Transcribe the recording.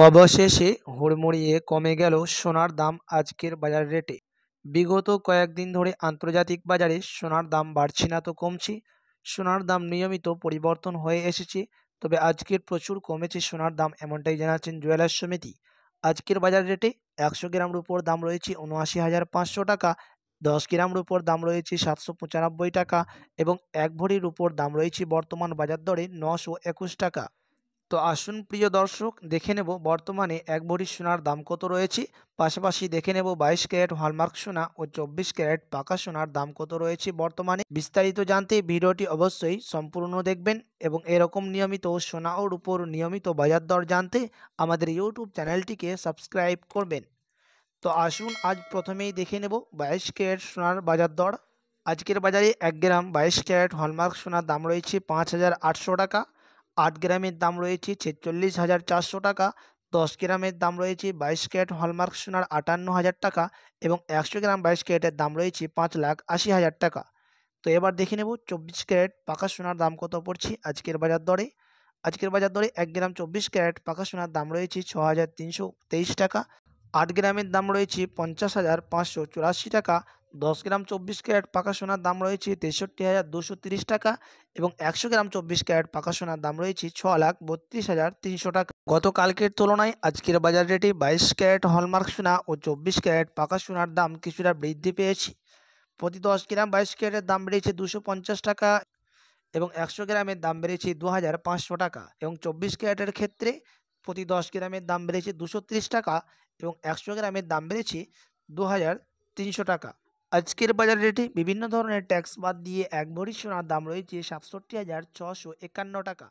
অবশেষে হুড়মুড়িয়ে কমে গেল সোনার দাম আজকের বাজার রেটে বিগত কয়েকদিন ধরে আন্তর্জাতিক বাজারে সোনার দাম বাড়ছে না তো কমছে সোনার দাম নিয়মিত পরিবর্তন হয়ে এসেছে তবে আজকের প্রচুর কমেছে সোনার দাম এমনটাই জানাচ্ছেন জুয়েলার্স সমিতি আজকের বাজার রেটে একশো গ্রাম রুপোর দাম রয়েছে উনআশি হাজার পাঁচশো টাকা দশ গ্রাম রুপোর দাম রয়েছে সাতশো পঁচানব্বই টাকা এবং এক ভরি রুপোর দাম রয়েছে বর্তমান বাজার দরে নশো একুশ টাকা তো আসুন প্রিয় দর্শক দেখে নেব বর্তমানে এক ভরি সোনার দাম কত রয়েছে পাশাপাশি দেখে নেব বাইশ ক্যারেট হলমার্ক সোনা ও চব্বিশ ক্যারেট পাকা সোনার দাম কত রয়েছে বর্তমানে বিস্তারিত জানতে ভিডিওটি অবশ্যই সম্পূর্ণ দেখবেন এবং এরকম নিয়মিত সোনা ও রূপর নিয়মিত বাজার দর জানতে আমাদের ইউটিউব চ্যানেলটিকে সাবস্ক্রাইব করবেন তো আসুন আজ প্রথমেই দেখে নেব বাইশ ক্যারেট সোনার বাজার দর আজকের বাজারে এক গ্রাম বাইশ ক্যারেট হলমার্ক সোনার দাম রয়েছে পাঁচ হাজার আটশো টাকা আট গ্রামের দাম রয়েছে ছেচল্লিশ হাজার চারশো টাকা দশ গ্রামের দাম রয়েছে বাইশ ক্যারেট হলমার্ক সোনার আটান্ন হাজার টাকা এবং একশো গ্রাম বাইশ ক্যারেটের দাম রয়েছে পাঁচ লাখ আশি হাজার টাকা তো এবার দেখে নেব চব্বিশ ক্যারেট পাকা সোনার দাম কত পড়ছে আজকের বাজার দরে আজকের বাজার দরে এক গ্রাম চব্বিশ ক্যারেট পাকা সোনার দাম রয়েছে ছ হাজার তিনশো তেইশ টাকা আট গ্রামের দাম রয়েছে পঞ্চাশ হাজার পাঁচশো চুরাশি টাকা দশ গ্রাম চব্বিশ ক্যারেট পাকা সোনার দাম রয়েছে তেষট্টি হাজার দুশো তিরিশ টাকা এবং একশো গ্রাম চব্বিশ ক্যারেট পাকা সোনার দাম রয়েছে ছ লাখ বত্রিশ হাজার তিনশো টাকা গতকালকের তুলনায় আজকের বাজার রেটে বাইশ ক্যারেট হলমার্ক সোনা ও চব্বিশ ক্যারেট পাকা সোনার দাম কিছুটা বৃদ্ধি পেয়েছে প্রতি দশ গ্রাম বাইশ ক্যারেটের দাম বেড়েছে দুশো পঞ্চাশ টাকা এবং একশো গ্রামের দাম বেড়েছে দু হাজার পাঁচশো টাকা এবং চব্বিশ ক্যারেটের ক্ষেত্রে প্রতি দশ গ্রামের দাম বেড়েছে দুশো টাকা এবং একশো গ্রামের দাম বেড়েছে দু হাজার তিনশো টাকা আজকের বাজার রেটে বিভিন্ন ধরনের ট্যাক্স বাদ দিয়ে এক ভরি সোনার দাম রয়েছে সাতষট্টি হাজার ছশো একান্ন টাকা